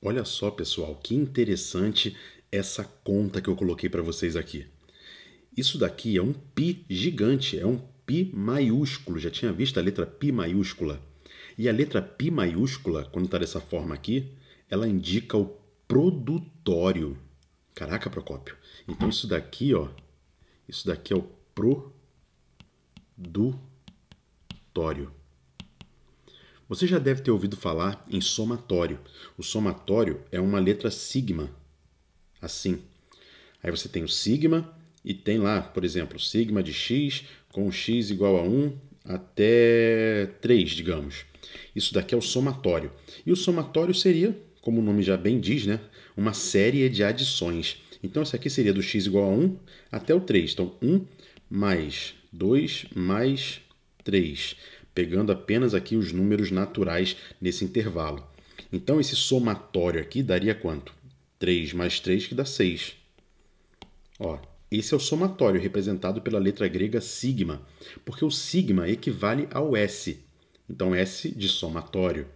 Olha só, pessoal, que interessante essa conta que eu coloquei para vocês aqui. Isso daqui é um pi gigante, é um pi maiúsculo. Já tinha visto a letra pi maiúscula. E a letra pi maiúscula, quando está dessa forma aqui, ela indica o produtório. Caraca, Procópio. Então isso daqui, ó, isso daqui é o produtório. Você já deve ter ouvido falar em somatório. O somatório é uma letra sigma, assim. Aí você tem o sigma e tem lá, por exemplo, sigma de x com x igual a 1 até 3, digamos. Isso daqui é o somatório. E o somatório seria, como o nome já bem diz, né, uma série de adições. Então, isso aqui seria do x igual a 1 até o 3. Então, 1 mais 2 mais 3 pegando apenas aqui os números naturais nesse intervalo. Então, esse somatório aqui daria quanto? 3 mais 3, que dá 6. Ó, esse é o somatório representado pela letra grega sigma, porque o sigma equivale ao S. Então, S de somatório.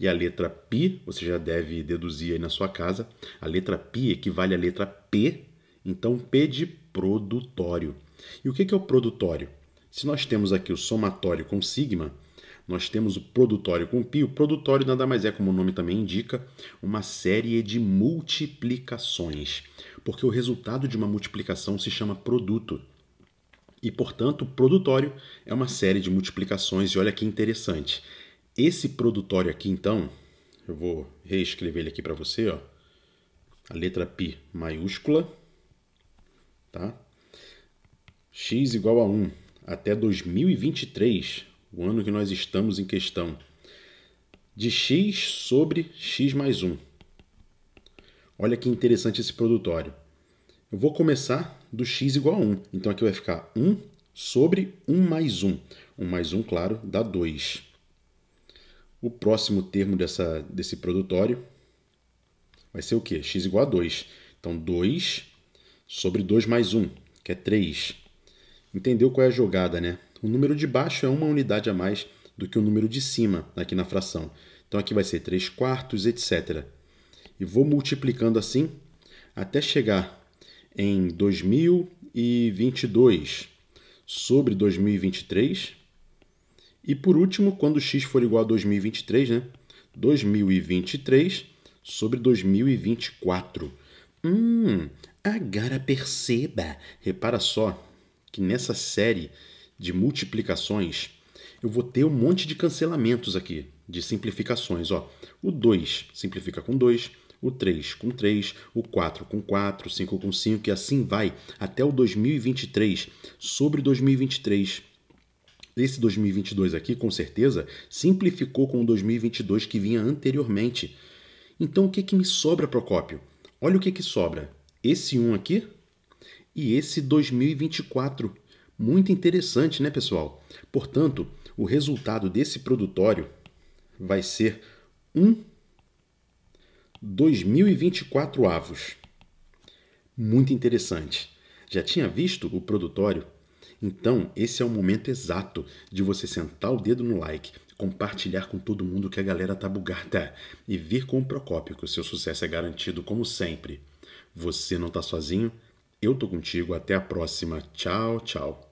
E a letra π, você já deve deduzir aí na sua casa, a letra π equivale à letra P, então P de produtório. E o que é o produtório? Se nós temos aqui o somatório com sigma, nós temos o produtório com π. O produtório nada mais é, como o nome também indica, uma série de multiplicações, porque o resultado de uma multiplicação se chama produto. E, portanto, o produtório é uma série de multiplicações, e olha que interessante. Esse produtório aqui, então, eu vou reescrever ele aqui para você, ó. A letra π maiúscula, tá? x igual a 1 até 2023, o ano que nós estamos em questão, de x sobre x mais 1. Olha que interessante esse produtório. Eu vou começar do x igual a 1. Então aqui vai ficar 1 sobre 1 mais 1. 1 mais 1, claro, dá 2. O próximo termo dessa, desse produtório vai ser o quê? x igual a 2. Então 2 sobre 2 mais 1, que é 3. Entendeu qual é a jogada, né? O número de baixo é uma unidade a mais do que o número de cima aqui na fração. Então aqui vai ser 3 quartos, etc. E vou multiplicando assim até chegar em 2022 sobre 2023. E por último, quando x for igual a 2023, né? 2023 sobre 2024. Hum, agora perceba. Repara só que nessa série de multiplicações eu vou ter um monte de cancelamentos aqui, de simplificações. Ó. O 2 simplifica com 2, o 3 com 3, o 4 com 4, o 5 com 5 e assim vai até o 2023 sobre 2023. Esse 2022 aqui, com certeza, simplificou com o 2022 que vinha anteriormente. Então, o que, que me sobra, Procópio? Olha o que, que sobra. Esse 1 aqui e esse 2024. Muito interessante, né, pessoal? Portanto, o resultado desse produtório vai ser um 2024 avos. Muito interessante. Já tinha visto o produtório? Então, esse é o momento exato de você sentar o dedo no like, compartilhar com todo mundo que a galera tá bugada e vir com o Procópio, que o seu sucesso é garantido como sempre. Você não tá sozinho? Eu tô contigo. Até a próxima. Tchau, tchau.